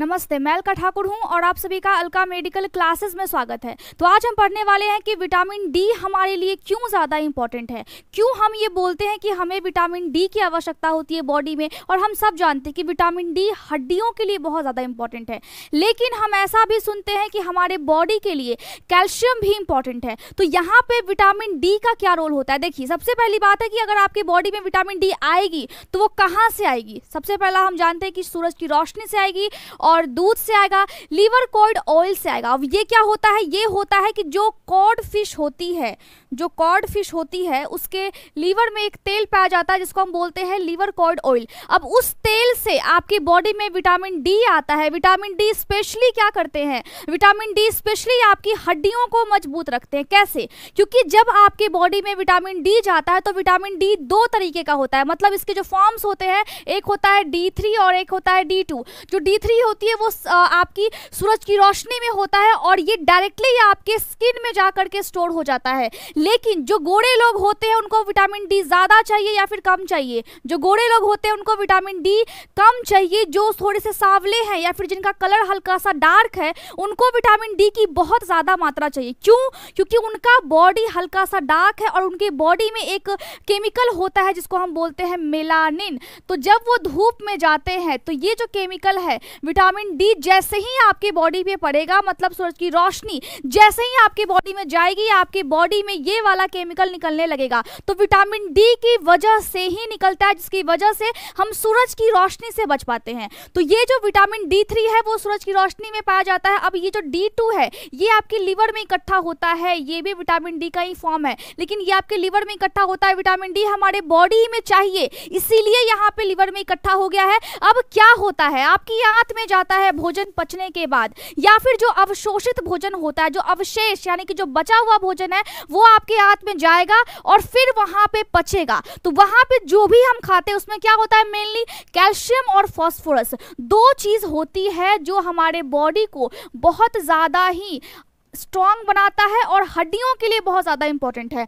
नमस्ते मैं अलका ठाकुर हूँ और आप सभी का अलका मेडिकल क्लासेस में स्वागत है तो आज हम पढ़ने वाले हैं कि विटामिन डी हमारे लिए क्यों ज़्यादा इंपॉर्टेंट है क्यों हम ये बोलते हैं कि हमें विटामिन डी की आवश्यकता होती है बॉडी में और हम सब जानते हैं कि विटामिन डी हड्डियों के लिए बहुत ज़्यादा इंपॉर्टेंट है लेकिन हम ऐसा भी सुनते हैं कि हमारे बॉडी के लिए कैल्शियम भी इंपॉर्टेंट है तो यहाँ पर विटामिन डी का क्या रोल होता है देखिए सबसे पहली बात है कि अगर आपकी बॉडी में विटामिन डी आएगी तो वो कहाँ से आएगी सबसे पहला हम जानते हैं कि सूरज की रोशनी से आएगी और दूध से आएगा लीवर कॉर्ड ऑयल से आएगा अब ये क्या होता है ये होता है कि जो कॉड फिश होती है जो कॉड फिश होती है उसके लीवर में एक तेल पाया जाता है जिसको हम बोलते हैं लीवर कॉर्ड ऑयल अब उस तेल से आपकी बॉडी में विटामिन डी आता है विटामिन डी स्पेशली क्या करते हैं विटामिन डी स्पेशली आपकी हड्डियों को मजबूत रखते हैं कैसे क्योंकि जब आपके बॉडी में विटामिन डी जाता है तो विटामिन डी दो तरीके का होता है मतलब इसके जो फॉर्म्स होते हैं एक होता है डी और एक होता है डी जो डी थ्री हो, होती है वो आपकी सूरज की रोशनी में होता है और ये डायरेक्टली आपके स्किन में जा करके स्टोर हो जाता है लेकिन जो गोरे लोग होते हैं उनको विटामिन डी ज़्यादा चाहिए या फिर कम चाहिए जो गोरे लोग होते हैं उनको विटामिन डी कम चाहिए जो थोड़े से सांवले हैं या फिर जिनका कलर हल्का सा डार्क है उनको विटामिन डी की बहुत ज़्यादा मात्रा चाहिए क्यों क्योंकि उनका बॉडी हल्का सा डार्क है और उनकी बॉडी में एक केमिकल होता है जिसको हम बोलते हैं मेलानिन तो जब वो धूप में जाते हैं तो ये जो केमिकल है विटामिन विटामिन डी जैसे ही आपके बॉडी पे पड़ेगा मतलब सूरज की रोशनी जैसे ही आपके बॉडी में जाएगी आपकी बॉडी में ये वाला केमिकल निकलने लगेगा तो विटामिन डी की वजह से ही निकलता है जिसकी वजह से हम सूरज की रोशनी से बच पाते हैं तो ये जो विटामिन डी थ्री है वो सूरज की रोशनी में पाया जाता है अब ये जो डी टू है ये आपके लीवर में इकट्ठा होता है ये भी विटामिन डी का ही फॉर्म है लेकिन ये आपके लीवर में इकट्ठा होता है विटामिन डी हमारे बॉडी में चाहिए इसीलिए यहाँ पे लीवर में इकट्ठा हो गया है अब क्या होता है आपकी आंत में जाता है भोजन पचने के बाद या फिर जो अवशोषित भोजन होता है जो अवशेष यानी कि जो बचा हुआ भोजन है वो आपके हाथ में जाएगा और फिर वहां पे पचेगा तो वहां पे जो भी हम खाते हैं उसमें क्या होता है मेनली कैल्शियम और फॉस्फोरस दो चीज होती है जो हमारे बॉडी को बहुत ज़्यादा ही स्ट्रॉन्ग बनाता है और हड्डियों के लिए बहुत ज़्यादा इंपॉर्टेंट है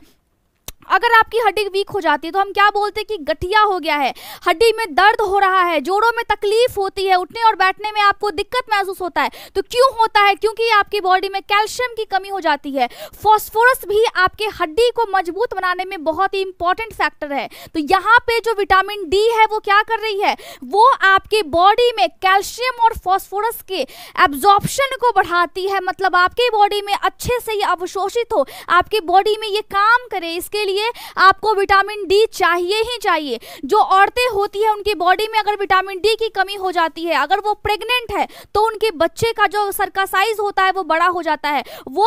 अगर आपकी हड्डी वीक हो जाती है तो हम क्या बोलते हैं कि गठिया हो गया है हड्डी में दर्द हो रहा है जोड़ों में तकलीफ होती है उठने और बैठने में आपको दिक्कत महसूस होता है तो क्यों होता है क्योंकि आपकी बॉडी में कैल्शियम की कमी हो जाती है फॉस्फोरस भी आपके हड्डी को मजबूत बनाने में बहुत ही इंपॉर्टेंट फैक्टर है तो यहाँ पे जो विटामिन डी है वो क्या कर रही है वो आपके बॉडी में कैल्शियम और फॉस्फोरस के एब्जॉर्प्शन को बढ़ाती है मतलब आपके बॉडी में अच्छे से ये अवशोषित हो आपके बॉडी में ये काम करे इसके लिए लिए आपको विटामिन डी चाहिए ही चाहिए जो औरतें होती है उनकी बॉडी में अगर विटामिन डी की कमी हो जाती है अगर वो प्रेग्नेंट है तो उनके बच्चे का जो सर का साइज होता है वो बड़ा हो जाता है वो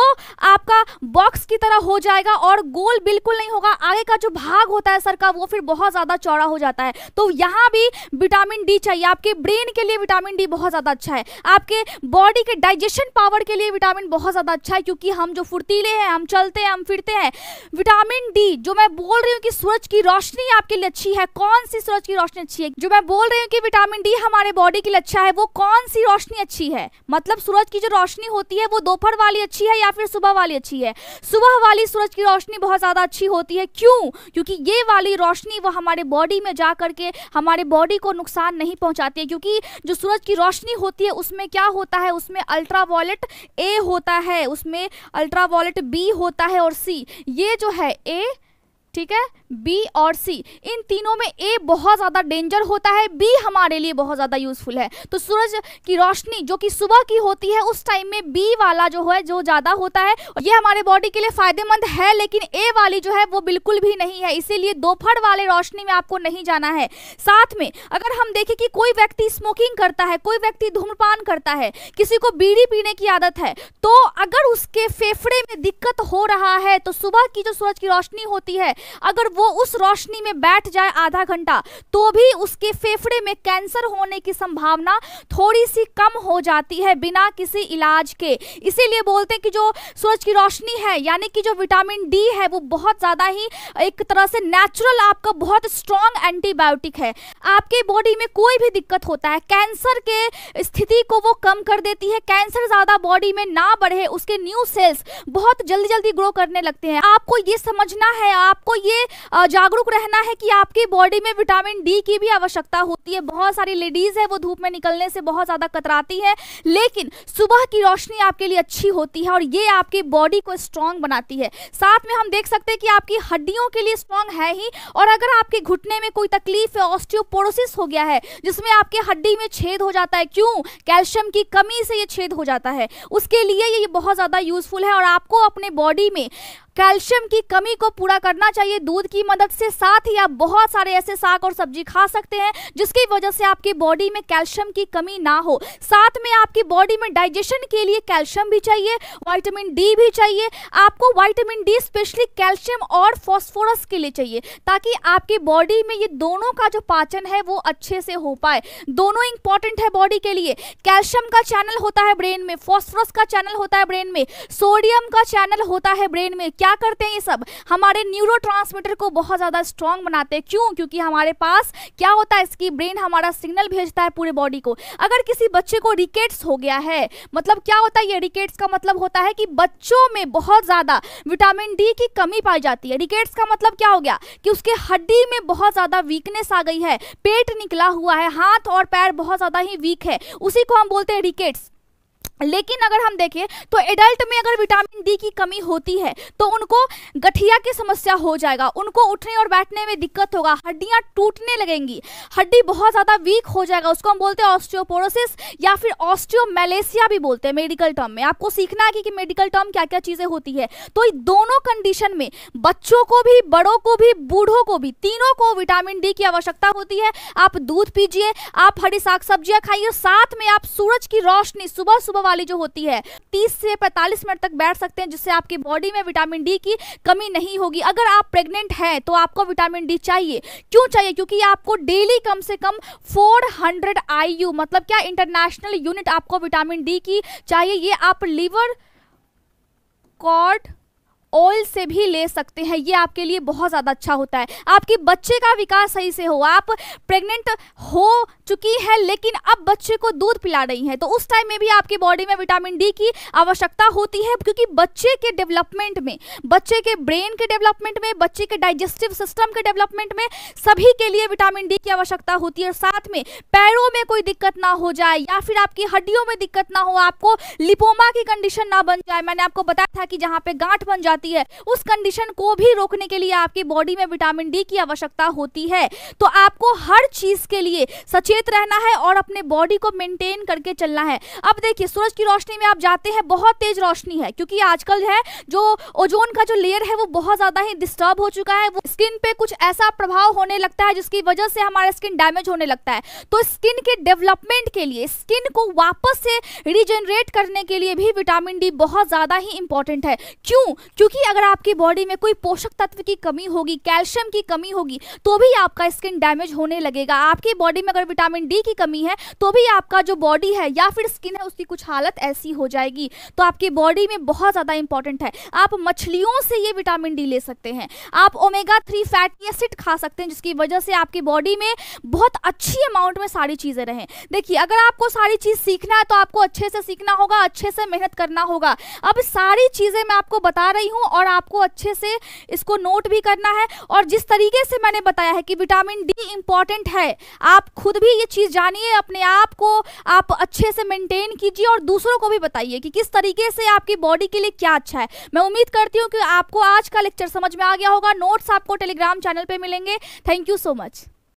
आपका बॉक्स की तरह हो जाएगा और गोल बिल्कुल नहीं होगा आगे का जो भाग होता है सर का वो फिर बहुत ज़्यादा चौड़ा हो जाता है तो यहाँ भी विटामिन डी चाहिए आपके ब्रेन के लिए विटामिन डी बहुत ज़्यादा अच्छा है आपके बॉडी के डाइजेशन पावर के लिए विटामिन बहुत ज़्यादा अच्छा है क्योंकि हम जो फुर्तीले हैं हम चलते हैं हम फिरते हैं विटामिन डी जो मैं बोल रही हूँ कि सूरज की रोशनी आपके लिए अच्छी है कौन सी सूरज की रोशनी अच्छी है जो मैं बोल रही हूँ कि विटामिन डी हमारे बॉडी के लिए अच्छा है वो कौन सी रोशनी अच्छी है मतलब सूरज की जो रोशनी होती है वो दोपहर वाली अच्छी है या फिर सुबह वाली अच्छी है सुबह वाली सूरज की रोशनी बहुत ज़्यादा अच्छी होती है क्यों क्योंकि ये वाली रोशनी वो हमारे बॉडी में जा करके हमारे बॉडी को नुकसान नहीं पहुंचाती है क्योंकि जो सूरज की रोशनी होती है उसमें क्या होता है उसमें अल्ट्रा ए होता है उसमें अल्ट्रा बी होता है और सी ये जो है ए ठीक है बी और सी इन तीनों में ए बहुत ज़्यादा डेंजर होता है बी हमारे लिए बहुत ज़्यादा यूजफुल है तो सूरज की रोशनी जो कि सुबह की होती है उस टाइम में बी वाला जो है जो ज़्यादा होता है ये हमारे बॉडी के लिए फ़ायदेमंद है लेकिन ए वाली जो है वो बिल्कुल भी नहीं है इसीलिए दोपहर वाले रोशनी में आपको नहीं जाना है साथ में अगर हम देखें कि कोई व्यक्ति स्मोकिंग करता है कोई व्यक्ति धूम्रपान करता है किसी को बीड़ी पीने की आदत है तो अगर उसके फेफड़े में दिक्कत हो रहा है तो सुबह की जो सूरज की रोशनी होती है अगर वो उस रोशनी में बैठ जाए आधा घंटा तो भी उसके फेफड़े में कैंसर होने की संभावना थोड़ी सी कम हो जाती है बिना किसी इलाज के इसीलिए बोलते हैं कि जो सूरज की रोशनी है यानी कि जो विटामिन डी है वो बहुत ज़्यादा ही एक तरह से नेचुरल आपका बहुत स्ट्रॉन्ग एंटीबायोटिक है आपके बॉडी में कोई भी दिक्कत होता है कैंसर के स्थिति को वो कम कर देती है कैंसर ज़्यादा बॉडी में ना बढ़े उसके न्यू सेल्स बहुत जल्दी जल्दी ग्रो करने लगते हैं आपको ये समझना है आपको ये जागरूक रहना है कि आपकी बॉडी में विटामिन डी की भी आवश्यकता होती है बहुत सारी लेडीज़ है वो धूप में निकलने से बहुत ज़्यादा कतराती है लेकिन सुबह की रोशनी आपके लिए अच्छी होती है और ये आपकी बॉडी को स्ट्रांग बनाती है साथ में हम देख सकते हैं कि आपकी हड्डियों के लिए स्ट्रांग है ही और अगर आपके घुटने में कोई तकलीफ है ऑस्टियोपोरोसिस हो गया है जिसमें आपके हड्डी में छेद हो जाता है क्यों कैल्शियम की कमी से ये छेद हो जाता है उसके लिए ये बहुत ज़्यादा यूजफुल है और आपको अपने बॉडी में कैल्शियम की कमी को पूरा करना चाहिए दूध की मदद से साथ ही आप बहुत सारे ऐसे साग और सब्जी खा सकते हैं जिसकी वजह से आपकी बॉडी में कैल्शियम की कमी ना हो साथ में आपकी बॉडी में डाइजेशन के लिए कैल्शियम भी चाहिए वाइटामिन डी भी चाहिए आपको वाइटामिन डी स्पेशली कैल्शियम और फॉस्फोरस के लिए चाहिए ताकि आपकी बॉडी में ये दोनों का जो पाचन है वो अच्छे से हो पाए दोनों इंपॉर्टेंट है बॉडी के लिए कैल्शियम का चैनल होता है ब्रेन में फॉस्फोरस का चैनल होता है ब्रेन में सोडियम का चैनल होता है ब्रेन में क्या करते हैं ये सब हमारे न्यूरो को बहुत ज़्यादा स्ट्रॉन्ग बनाते हैं क्यों क्योंकि हमारे पास क्या होता है इसकी ब्रेन हमारा सिग्नल भेजता है पूरे बॉडी को अगर किसी बच्चे को रिकेट्स हो गया है मतलब क्या होता है ये रिकेट्स का मतलब होता है कि बच्चों में बहुत ज़्यादा विटामिन डी की कमी पाई जाती है रिकेट्स का मतलब क्या हो गया कि उसके हड्डी में बहुत ज़्यादा वीकनेस आ गई है पेट निकला हुआ है हाथ और पैर बहुत ज़्यादा ही वीक है उसी को हम बोलते हैं रिकेट्स लेकिन अगर हम देखें तो एडल्ट में अगर विटामिन डी की कमी होती है तो उनको गठिया की समस्या हो जाएगा उनको उठने और बैठने में दिक्कत होगा हड्डियां टूटने लगेंगी हड्डी बहुत ज़्यादा वीक हो जाएगा उसको हम बोलते हैं ऑस्टियोपोरोसिस या फिर ऑस्टियोमेलेसिया भी बोलते हैं मेडिकल टर्म में आपको सीखना है कि, कि मेडिकल टर्म क्या क्या चीज़ें होती है तो दोनों कंडीशन में बच्चों को भी बड़ों को भी बूढ़ों को भी तीनों को विटामिन डी की आवश्यकता होती है आप दूध पीजिए आप हरी साग सब्जियां खाइए साथ में आप सूरज की रोशनी सुबह सुबह वाली जो होती है तीस से पैंतालीस मिनट तक बैठ सकते हैं जिससे आपकी बॉडी में विटामिन डी की कमी नहीं होगी अगर आप प्रेग्नेंट हैं तो आपको विटामिन डी चाहिए क्यों चाहिए क्योंकि आपको डेली कम से कम 400 आईयू मतलब क्या इंटरनेशनल यूनिट आपको विटामिन डी की चाहिए ये आप लीवर कॉर्ड ऑयल से भी ले सकते हैं ये आपके लिए बहुत ज़्यादा अच्छा होता है आपके बच्चे का विकास सही से हो आप प्रेग्नेंट हो चुकी है लेकिन अब बच्चे को दूध पिला रही हैं तो उस टाइम में भी आपकी बॉडी में विटामिन डी की आवश्यकता होती है क्योंकि बच्चे के डेवलपमेंट में बच्चे के ब्रेन के डेवलपमेंट में बच्चे के डाइजेस्टिव सिस्टम के डेवलपमेंट में सभी के लिए विटामिन डी की आवश्यकता होती है और साथ में पैरों में कोई दिक्कत ना हो जाए या फिर आपकी हड्डियों में दिक्कत ना हो आपको लिपोमा की कंडीशन ना बन जाए मैंने आपको बताया था कि जहाँ पे गांठ बन जाती जाती है उस कंडीशन को भी रोकने के लिए आपकी बॉडी में विटामिन डी की आवश्यकता होती है तो आपको हर चीज के लिए सचेत रहना है और अपने बॉडी को मेंटेन करके चलना है अब देखिए सूरज की रोशनी में आप जाते हैं बहुत तेज रोशनी है क्योंकि आजकल है जो ओजोन का जो लेयर है वो बहुत ज्यादा ही डिस्टर्ब हो चुका है वो स्किन पे कुछ ऐसा प्रभाव होने लगता है जिसकी वजह से हमारा स्किन डैमेज होने लगता है तो स्किन के डेवलपमेंट के लिए स्किन को वापस से रिजेनरेट करने के लिए भी विटामिन डी बहुत ज्यादा ही इंपॉर्टेंट है क्यों क्योंकि क्योंकि अगर आपकी बॉडी में कोई पोषक तत्व की कमी होगी कैल्शियम की कमी होगी तो भी आपका स्किन डैमेज होने लगेगा आपकी बॉडी में अगर विटामिन डी की कमी है तो भी आपका जो बॉडी है या फिर स्किन है उसकी कुछ हालत ऐसी हो जाएगी तो आपकी बॉडी में बहुत ज़्यादा इंपॉर्टेंट है आप मछलियों से ये विटामिन डी ले सकते हैं आप ओमेगा थ्री फैटी एसिड खा सकते हैं जिसकी वजह से आपकी बॉडी में बहुत अच्छी अमाउंट में सारी चीज़ें रहें देखिए अगर आपको सारी चीज़ सीखना है तो आपको अच्छे से सीखना होगा अच्छे से मेहनत करना होगा अब सारी चीज़ें मैं आपको बता रही हूँ और आपको अच्छे से इसको नोट भी करना है और जिस तरीके से मैंने बताया है कि विटामिन डी इम्पॉर्टेंट है आप खुद भी ये चीज़ जानिए अपने आप को आप अच्छे से मेंटेन कीजिए और दूसरों को भी बताइए कि किस तरीके से आपकी बॉडी के लिए क्या अच्छा है मैं उम्मीद करती हूँ कि आपको आज का लेक्चर समझ में आ गया होगा नोट्स आपको टेलीग्राम चैनल पर मिलेंगे थैंक यू सो मच